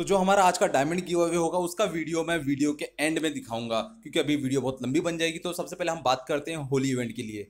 तो जो हमारा आज का डायमंड गिव अवे होगा उसका वीडियो मैं वीडियो के एंड में दिखाऊंगा क्योंकि अभी वीडियो बहुत लंबी बन जाएगी तो सबसे पहले हम बात करते हैं होली इवेंट के लिए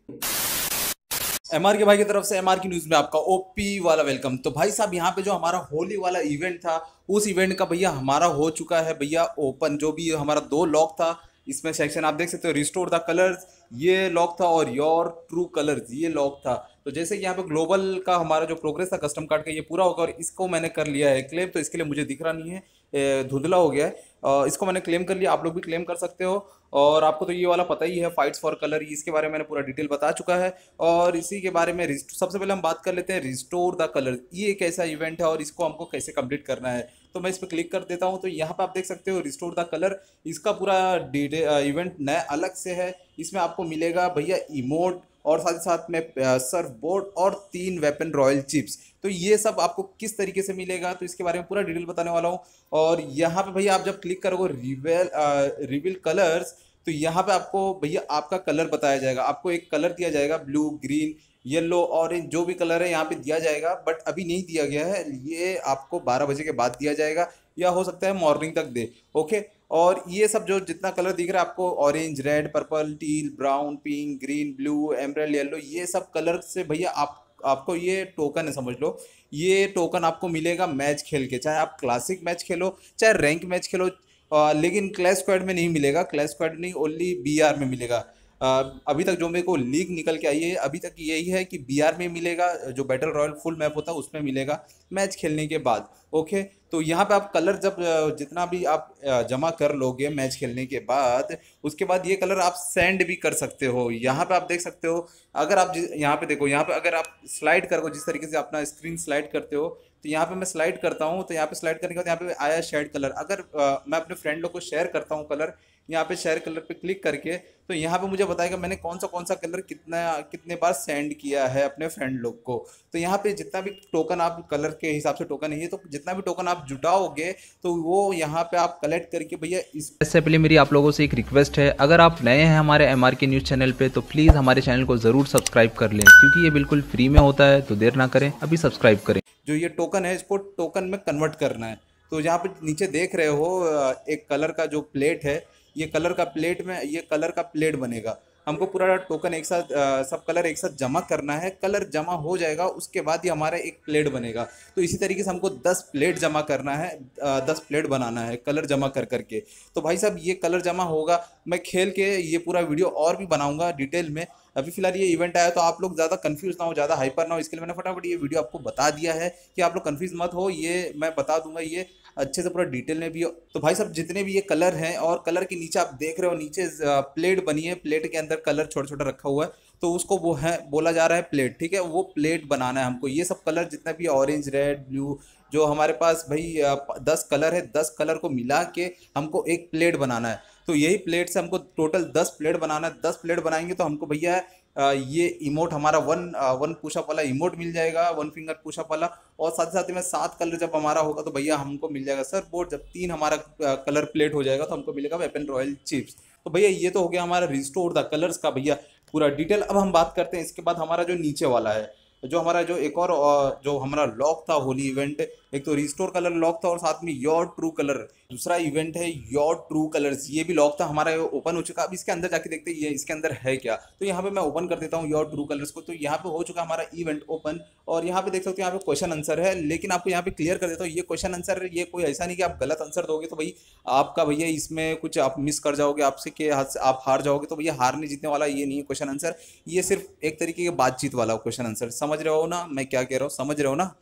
एमआर के भाई की तरफ से एमआर की न्यूज़ में आपका ओपी वाला वेलकम तो भाई साहब यहाँ पे जो हमारा होली वाला इवेंट था उस इवेंट का भैया हमारा हो चुका है भैया ओपन जो भी हमारा दो लॉक था इसमें सेक्शन आप देख सकते हो रिस्टोर द कलर्स ये लॉक था और योर ट्रू कलर्स ये लॉक था तो जैसे यहाँ पे ग्लोबल का हमारा जो प्रोग्रेस था कस्टम कार्ड का ये पूरा होगा और इसको मैंने कर लिया है क्लेम तो इसके लिए मुझे दिख रहा नहीं है धुंधला हो गया है इसको मैंने क्लेम कर लिया आप लोग भी क्लेम कर सकते हो और आपको तो ये वाला पता ही है फाइट्स फॉर कलर इसके बारे में मैंने पूरा डिटेल बता चुका है और इसी के बारे में सबसे पहले हम बात कर लेते हैं रिस्टोर द कलर ये एक ऐसा इवेंट है और इसको हमको कैसे कंप्लीट करना है तो मैं इस पर क्लिक कर देता हूँ तो यहाँ पर आप देख सकते हो रिस्टोर द कलर इसका पूरा इवेंट नया अलग से है इसमें आपको मिलेगा भैया इमोट और साथ ही साथ में सर्फ बोर्ड और तीन वेपन रॉयल चिप्स तो ये सब आपको किस तरीके से मिलेगा तो इसके बारे में पूरा डिटेल बताने वाला हूँ और यहाँ पर भैया आप जब क्लिक करोगे रिवेल रिविल कलर्स तो यहाँ पे आपको भैया आपका कलर बताया जाएगा आपको एक कलर दिया जाएगा ब्लू ग्रीन येलो ऑरेंज जो भी कलर है यहाँ पे दिया जाएगा बट अभी नहीं दिया गया है ये आपको 12 बजे के बाद दिया जाएगा या हो सकता है मॉर्निंग तक दे ओके और ये सब जो जितना कलर दिख रहा है आपको orange red purple teal brown pink green blue emerald yellow ये सब कलर से भैया आप आपको ये टोकन है समझ लो ये टोकन आपको मिलेगा मैच खेल के चाहे आप क्लासिक मैच खेलो चाहे रैंक मैच खेलो आ, लेकिन क्लैश स्क्वाड में नहीं मिलेगा क्लैश स्क्वाड नहीं ओनली बी में मिलेगा अभी तक जो मेरे को लीग निकल के आई है अभी तक यही है कि बी में मिलेगा जो बैटल रॉयल फुल मैप होता है उसमें मिलेगा मैच खेलने के बाद ओके तो यहाँ पे आप कलर जब जितना भी आप जमा कर लोगे मैच खेलने के बाद उसके बाद ये कलर आप सेंड भी कर सकते हो यहाँ पे आप देख सकते हो अगर आप यहाँ पे देखो यहाँ पे अगर आप स्लाइड करो जिस तरीके से अपना स्क्रीन स्लाइड करते हो तो यहाँ पे मैं स्लाइड करता हूँ तो यहाँ पे स्लाइड करने के बाद यहाँ पे आया शेड कलर अगर आ, मैं अपने फ्रेंड लोग को शेयर करता हूँ कलर यहाँ पे शेयर कलर पे क्लिक करके तो यहाँ पे मुझे बताएगा मैंने कौन सा कौन सा कलर कितना कितने बार सेंड किया है अपने फ्रेंड लोग को तो यहाँ पे जितना भी टोकन आप कलर के हिसाब से टोकन है तो जितना भी टोकन आप जुटाओगे तो वो यहाँ पे आप कलेक्ट करके भैया इससे पहले मेरी आप लोगों से एक रिक्वेस्ट है अगर आप नए हैं हमारे एम आर के न्यूज़ चैनल पर तो प्लीज़ हमारे चैनल को ज़रूर सब्सक्राइब कर लें क्योंकि ये बिल्कुल फ्री में होता है तो देर ना करें अभी सब्सक्राइब करें जो ये टोकन है इसको टोकन में कन्वर्ट करना है तो यहाँ पर नीचे देख रहे हो एक कलर का जो प्लेट है ये कलर का प्लेट में ये कलर का प्लेट बनेगा हमको पूरा टोकन एक साथ आ, सब कलर एक साथ जमा करना है कलर जमा हो जाएगा उसके बाद ही हमारा एक प्लेट बनेगा तो इसी तरीके से हमको दस प्लेट जमा करना है आ, दस प्लेट बनाना है कलर जमा कर करके तो भाई साहब ये कलर जमा होगा मैं खेल के ये पूरा वीडियो और भी बनाऊँगा डिटेल में अभी फिलहाल ये इवेंट आया तो आप लोग ज़्यादा कन्फ्यूज ना हो ज़्यादा हाइपर ना हो इसके लिए मैंने फटाफट ये वीडियो आपको बता दिया है कि आप लोग कन्फ्यूज मत हो ये मैं बता दूंगा ये अच्छे से पूरा डिटेल में भी हो तो भाई साहब जितने भी ये कलर हैं और कलर के नीचे आप देख रहे हो नीचे प्लेट बनी है प्लेट के अंदर कलर छोटा छोटा रखा हुआ है तो उसको वो है बोला जा रहा है प्लेट ठीक है वो प्लेट बनाना है हमको ये सब कलर जितना भी ऑरेंज रेड ब्लू जो हमारे पास भाई दस कलर है दस कलर को मिला के हमको एक प्लेट बनाना है तो यही प्लेट से हमको टोटल दस प्लेट बनाना है दस प्लेट बनाएंगे तो हमको भैया ये इमोट हमारा वन वन पुशअप वाला इमोट मिल जाएगा वन फिंगर पुशअप वाला और साथ ही साथ में सात कलर जब हमारा होगा तो भैया हमको मिल जाएगा सर बोर्ड जब तीन हमारा कलर प्लेट हो जाएगा तो हमको मिलेगा वेपन रॉयल चिप्स तो भैया ये तो हो गया हमारा रिस्टोर द कलर्स का भैया पूरा डिटेल अब हम बात करते हैं इसके बाद हमारा जो नीचे वाला है जो हमारा जो एक और जो हमारा लॉक था होली इवेंट एक तो रिस्टोर कलर लॉक था और साथ में योर ट्रू कलर दूसरा इवेंट है योर ट्रू कलर्स ये भी लॉक था हमारा ओपन हो चुका अब इसके अंदर जाके देखते हैं ये इसके अंदर है क्या तो यहाँ पे मैं ओपन कर देता हूँ योर ट्रू कलर्स को तो यहाँ पे हो चुका हमारा इवेंट ओपन और यहाँ पे देख सकते हो यहाँ पे क्वेश्चन आंसर है लेकिन आपको यहाँ पे क्लियर कर देता हूँ ये क्वेश्चन आंसर ये कोई ऐसा नहीं कि आप गलत आंसर दोगे तो भाई आपका भैया इसमें कुछ आप मिस कर जाओगे आपसे के हाथ से आप हार जाओगे तो भैया हारने जीतने वाला ये नहीं है क्वेश्चन आंसर ये सिर्फ एक तरीके के बातचीत वाला क्वेश्चन आंसर समझ रहे हो ना मैं क्या कह रहा हूँ समझ रहे हो ना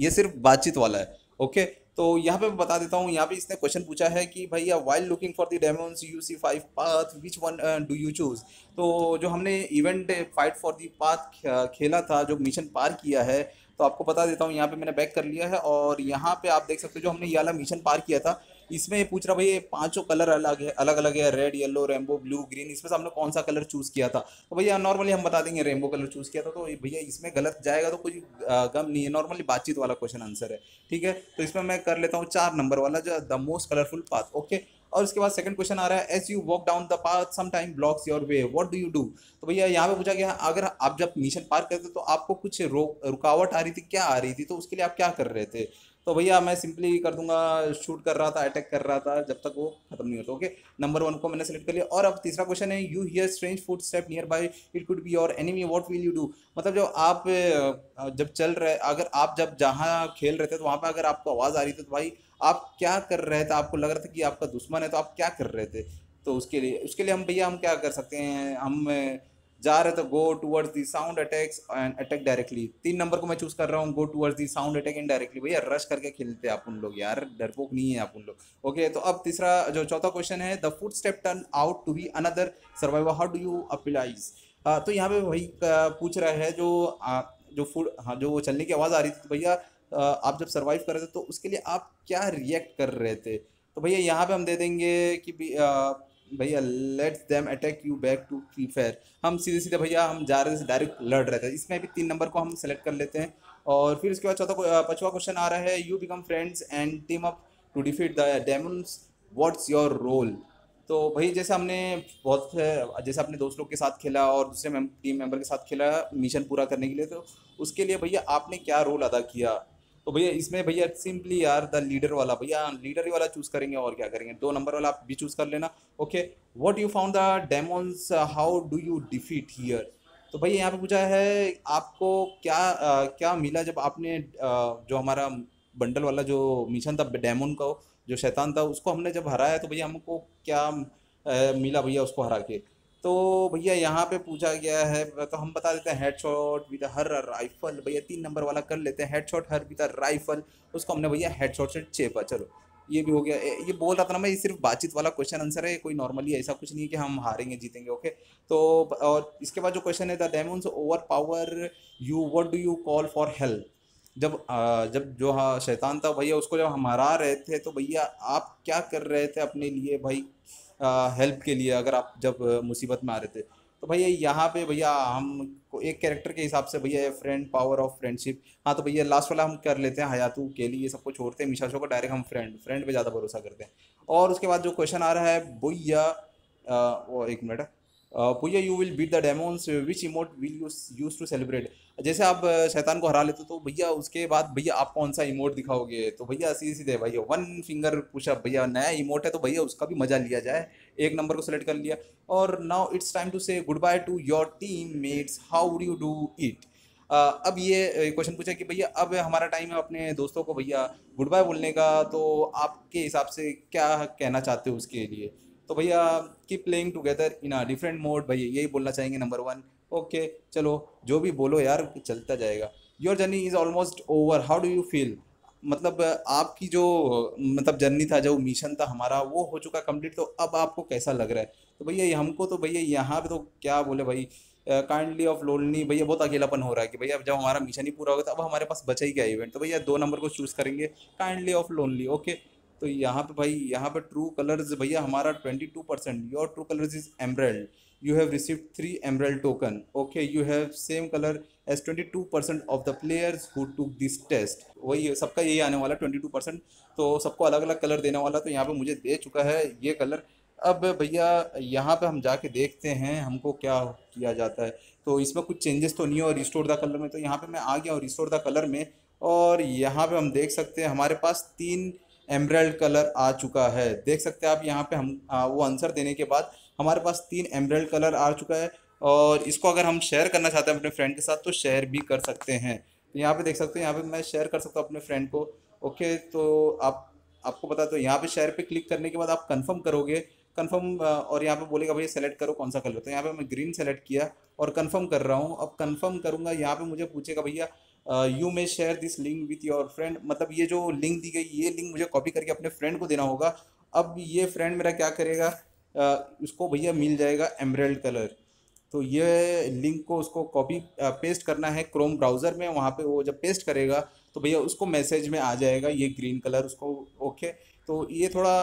ये सिर्फ बातचीत वाला है ओके तो यहाँ पे मैं बता देता हूँ यहाँ पे इसने क्वेश्चन पूछा है कि भैया wild looking for the demons you see five path which one do you choose तो जो हमने event fight for the path खेला था जो मिशन पार किया है तो आपको बता देता हूँ यहाँ पे मैंने बैक कर लिया है और यहाँ पे आप देख सकते हो जो हमने ये वाला मिशन पार किया था इसमें ये पूछ रहा भाई ये पांचों कलर अलग है अलग अलग है red yellow rainbow blue green इसमें से हमने कौन सा कलर चूज़ किया था तो भैया नॉर्मली हम बता देंगे रेमबो कलर चूज़ किया था तो भैया इसमें गलत जाएगा तो कोई गम नहीं है नॉर्मली बातचीत वाला क्वेश्चन आंसर है ठीक है तो इसमें मैं कर लेता हूँ चार नंबर वाला जो the most colourful path okay और उसके बाद सेकंड क्वेश्चन आ रहा है as you walk down the path some time blocks your way what do you do तो भैया यहाँ पे पूछा गया अगर आप जब मिशन पार करते तो आपको कुछ रो रुकावट आ रही थी क्या आ रही थी तो उसके लिए आप क्या कर रहे थे तो भैया मैं सिंपली कर दूंगा शूट कर रहा था अटैक कर रहा था जब तक वो खत्म नहीं होता ओके नंबर वन को मैंने सेलेक्ट कर लिया और अब तीसरा क्वेश्चन है you hear strange foot step nearby it could be your enemy what will you do मतलब जब आप जब चल रहे अगर आप जब जहाँ खेल रहे थे तो वहाँ पर अगर आपको आवाज़ आ रही थी तो भाई आप क्या कर रहे थे आपको लग रहा था कि आपका दुश्मन है तो आप क्या कर रहे थे तो उसके लिए उसके लिए हम भैया हम क्या कर सकते हैं हम जा रहे तो go towards the sound attacks and attack directly तीन नंबर को मैं चूज कर रहा हूँ go towards the sound attack in directly भैया रश करके खेलते हैं आप उन लोग यार डरपोक नहीं है आप उन लोग ओके तो अब तीसरा जो चौथा क्वेश्चन है the foot step turn out to be another survivor how do you applies तो यहाँ पे वही पूछ रहा है जो जो फूड हाँ जो वो चलने की आवाज़ आ रही थी तो भैया आप जब सर्वाइव कर रहे थे तो उसके लिए आप क्या रिएक्ट कर रहे थे तो भैया यहाँ पे हम दे देंगे कि भैया let's them attack you back to Free Fire हम सीधे सीधे भैया हम जा रहे थे डायरेक्ट लड़ रहे थे इसमें भी तीन नंबर को हम सेलेक्ट कर लेते हैं और फिर उसके बाद चौथा पाँचवा क्वेश्चन आ रहा है you become friends and team up to defeat the demons what's your role तो भाई जैसे हमने बहुत जैसे अपने दोस्त लोग के साथ खेला और दूसरे टीम मेंबर के साथ खेला मिशन पूरा करने के लिए तो उसके लिए भैया आपने क्या रोल अदा किया तो भैया इसमें भैया सिंपली यार द लीडर वाला भैया लीडर ही वाला चूज़ करेंगे और क्या करेंगे दो नंबर वाला आप भी चूज़ कर लेना okay what you found the demons how do you defeat here तो भैया यहाँ पे पूछा है आपको क्या आ, uh, क्या मिला जब आपने आ, uh, जो हमारा बंडल वाला जो मिशन था डेमोन का जो शैतान था उसको हमने जब हराया तो भैया हमको क्या आ, uh, मिला भैया उसको हरा के तो भैया यहाँ पे पूछा गया है तो हम बता देते हैं head shot with her rifle भैया तीन नंबर वाला कर लेते हैं head shot her with rifle उसको हमने भैया हेड शॉट से चेपा चलो ये भी हो गया ये बोल रहा था ना मैं ये सिर्फ बातचीत वाला क्वेश्चन आंसर है कोई नॉर्मली ऐसा कुछ नहीं है कि हम हारेंगे जीतेंगे ओके तो और इसके बाद जो क्वेश्चन है the demons overpower you what do you call for help जब जब जो हाँ शैतान था भैया उसको जब हम हरा रहे थे तो भैया आप क्या कर रहे थे अपने लिए भाई हेल्प के लिए अगर आप जब मुसीबत में आ रहे थे तो भैया यहाँ पे भैया हम को एक कैरेक्टर के हिसाब से भैया फ्रेंड पावर ऑफ फ्रेंडशिप हाँ तो भैया लास्ट वाला हम कर लेते हैं हयातू के लिए ये सबको छोड़ते हैं मिशा शो को डायरेक्ट हम फ्रेंड फ्रेंड पे ज़्यादा भरोसा करते हैं और उसके बाद जो क्वेश्चन आ रहा है भैया वो एक मिनट है पूजा you will beat the demons which emote will you use to celebrate जैसे आप uh, शैतान को हरा लेते हो तो भैया उसके बाद भैया आप कौन सा इमोट दिखाओगे तो भैया सीधे सीधे भैया वन फिंगर पुशअप भैया नया इमोट है तो भैया उसका भी मजा लिया जाए एक नंबर को सेलेक्ट कर लिया और now it's time to say good bye to your team mates how do do it अब ये क्वेश्चन uh, पूछा कि भैया अब हमारा टाइम है अपने दोस्तों को भैया गुड बाय बोलने का तो आपके हिसाब से क्या कहना चाहते हो उसके लिए तो भैया की playing together in a different mode भैया यही बोलना चाहेंगे नंबर वन ओके चलो जो भी बोलो यार चलता जाएगा your journey is almost over how do you feel मतलब आपकी जो मतलब जर्नी था जो मिशन था हमारा वो हो चुका कंप्लीट तो अब आपको कैसा लग रहा है तो भैया हमको तो भैया यहाँ पे तो क्या बोले भाई काइंडली ऑफ लोनली भैया बहुत अकेलापन हो रहा है कि भैया जब हमारा मिशन ही पूरा होगा तो अब हमारे पास बचा ही क्या इवेंट तो भैया दो नंबर को चूज़ करेंगे काइंडली ऑफ लोनली ओके तो यहाँ पे भाई यहाँ पे ट्रू कलर्स भैया हमारा twenty two percent your true colours is emerald you have receive three emerald token okay you have same colour as twenty two percent of the players who to this test वही सबका यही आने वाला twenty two percent तो सबको अलग अलग colour देने वाला तो यहाँ पे मुझे दे चुका है ये कलर अब भैया यहाँ पे हम जाके देखते हैं हमको क्या किया जाता है तो इसमें कुछ चेंजेस तो नहीं हो रिस्टोर द कलर में तो यहाँ पे मैं आ गया हूँ रिस्टोर द कलर में और यहाँ पे हम देख सकते हैं हमारे पास तीन एमरल्ड कलर आ चुका है देख सकते हैं आप यहाँ पे हम आ, वो आंसर देने के बाद हमारे पास तीन एमरल्ड कलर आ चुका है और इसको अगर हम शेयर करना चाहते हैं अपने फ्रेंड के साथ तो शेयर भी कर सकते हैं तो यहाँ पे देख सकते हैं यहाँ पे मैं शेयर कर सकता हूँ अपने फ्रेंड को ओके तो आप आपको पता तो यहाँ पे शेयर पे क्लिक करने के बाद आप कन्फर्म करोगे कन्फर्म और यहाँ पे बोलेगा भैया सेलेक्ट करो कौन सा कलर तो यहाँ पे मैं ग्रीन सेलेक्ट किया और कन्फर्म कर रहा हूँ अब कन्फर्म करूँगा यहाँ पर मुझे पूछेगा भैया you may share this link with your friend मतलब ये जो लिंक दी गई ये लिंक मुझे कॉपी करके अपने फ्रेंड को देना होगा अब ये फ्रेंड मेरा क्या करेगा uh, उसको भैया मिल जाएगा एमरेल्ड कलर तो ये लिंक को उसको कॉपी पेस्ट uh, करना है क्रोम ब्राउज़र में वहाँ पे वो जब पेस्ट करेगा तो भैया उसको मैसेज में आ जाएगा ये ग्रीन कलर उसको ओके तो ये थोड़ा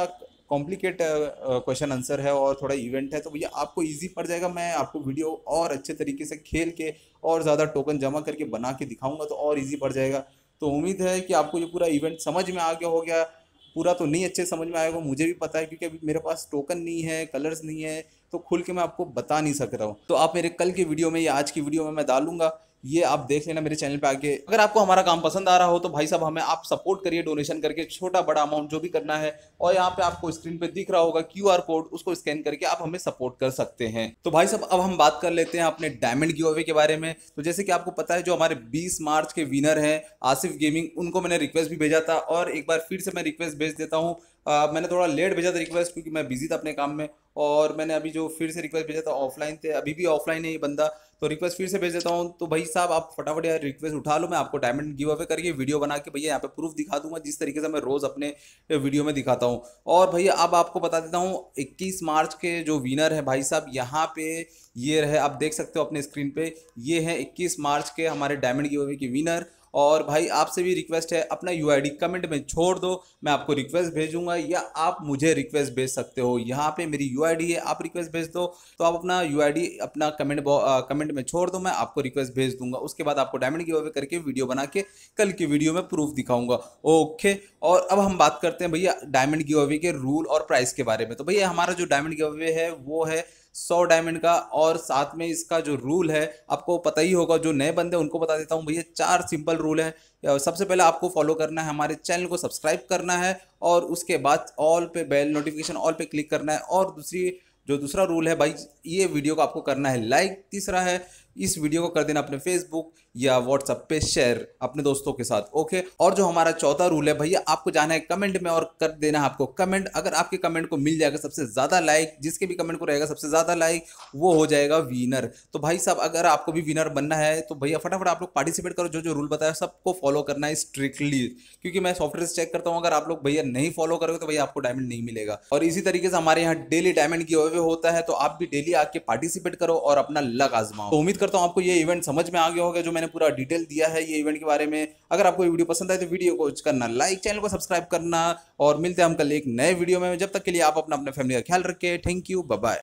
कॉम्प्लिकेट क्वेश्चन आंसर है और थोड़ा इवेंट है तो भैया आपको ईजी पड़ जाएगा मैं आपको वीडियो और अच्छे तरीके से खेल के और ज़्यादा टोकन जमा करके बना के दिखाऊंगा तो और ईजी पड़ जाएगा तो उम्मीद है कि आपको ये पूरा इवेंट समझ में आ गया हो गया पूरा तो नहीं अच्छे समझ में आएगा मुझे भी पता है क्योंकि अभी मेरे पास टोकन नहीं है कलर्स नहीं है तो खुल के मैं आपको बता नहीं सक रहा हूँ तो आप मेरे कल की वीडियो में या आज की वीडियो में मैं डालूंगा ये आप देख लेना मेरे चैनल पे आके अगर आपको हमारा काम पसंद आ रहा हो तो भाई साहब हमें आप सपोर्ट करिए डोनेशन करके छोटा बड़ा अमाउंट जो भी करना है और यहाँ पे आपको स्क्रीन पे दिख रहा होगा क्यू कोड उसको स्कैन करके आप हमें सपोर्ट कर सकते हैं तो भाई साहब अब हम बात कर लेते हैं अपने डायमंड गिव अवे के बारे में तो जैसे कि आपको पता है जो हमारे बीस मार्च के विनर हैं आसिफ गेमिंग उनको मैंने रिक्वेस्ट भी भेजा था और एक बार फिर से मैं रिक्वेस्ट भेज देता हूँ मैंने थोड़ा लेट भेजा था रिक्वेस्ट क्योंकि मैं बिजी था अपने काम में और मैंने अभी जो फिर से रिक्वेस्ट भेजा था ऑफलाइन थे अभी भी ऑफलाइन है ये बंदा तो रिक्वेस्ट फिर से भेज देता हूँ तो भाई साहब आप फटाफट यार रिक्वेस्ट उठा लो मैं आपको डायमंड गिव अवे करके वीडियो बना के भैया यहाँ पे प्रूफ दिखा दूंगा जिस तरीके से मैं रोज़ अपने वीडियो में दिखाता हूँ और भैया अब आपको बता देता हूँ इक्कीस मार्च के जो विनर है भाई साहब यहाँ पे ये रहे आप देख सकते हो अपने स्क्रीन पे ये है इक्कीस मार्च के हमारे डायमंड गिव अवे के विनर और भाई आपसे भी रिक्वेस्ट है अपना यू आई डी कमेंट में छोड़ दो मैं आपको रिक्वेस्ट भेजूंगा या आप मुझे रिक्वेस्ट भेज सकते हो यहाँ पे मेरी यू आई डी है आप रिक्वेस्ट भेज दो तो आप अपना यू आई डी अपना कमेंट कमेंट में छोड़ दो मैं आपको रिक्वेस्ट भेज दूंगा उसके बाद आपको डायमंड गिव अवे करके वीडियो बना के कल की वीडियो में प्रूफ दिखाऊंगा ओके और अब हम बात करते हैं भैया डायमंड गिव अवे के रूल और प्राइस के बारे में तो भैया हमारा जो डायमंड गिव अवे है वो है सौ डायमंड का और साथ में इसका जो रूल है आपको पता ही होगा जो नए बंदे उनको बता देता हूँ भैया चार सिंपल रूल है सबसे पहले आपको फॉलो करना है हमारे चैनल को सब्सक्राइब करना है और उसके बाद ऑल पे बेल नोटिफिकेशन ऑल पे क्लिक करना है और दूसरी जो दूसरा रूल है भाई ये वीडियो को आपको करना है लाइक तीसरा है इस वीडियो को कर देना अपने फेसबुक या व्हाट्सएप पे शेयर अपने दोस्तों के साथ ओके और जो हमारा चौथा रूल है भैया आपको जाना है कमेंट में और कर देना आपको कमेंट अगर आपके कमेंट को मिल जाएगा सबसे ज़्यादा लाइक जिसके भी कमेंट को रहेगा सबसे ज़्यादा लाइक वो हो जाएगा विनर तो भाई साहब अगर आपको भी विनर बनना है तो भैया फटाफट आप लोग पार्टिसिपेट करो जो जो रूल बताया सबको फॉलो करना है स्ट्रिक्टली क्योंकि मैं सॉफ्टवेयर से चेक करता हूँ अगर आप लोग भैया नहीं फॉलो करोगे तो भैया आपको डायमंड नहीं मिलेगा और इसी तरीके से हमारे यहाँ डेली डायमंड की होता है तो आप भी डेली आके पार्टिसिपेट करो और अपना लक आजमाओ तो उम्मीद करता हूँ आपको ये इवेंट समझ में आ गया होगा जो मैंने पूरा डिटेल दिया है ये इवेंट के बारे में अगर आपको वीडियो पसंद आए तो वीडियो को करना लाइक चैनल को सब्सक्राइब करना और मिलते हैं हम कल एक नए वीडियो में जब तक के लिए आप अपना अपने फैमिली का ख्याल रखें थैंक यू बाय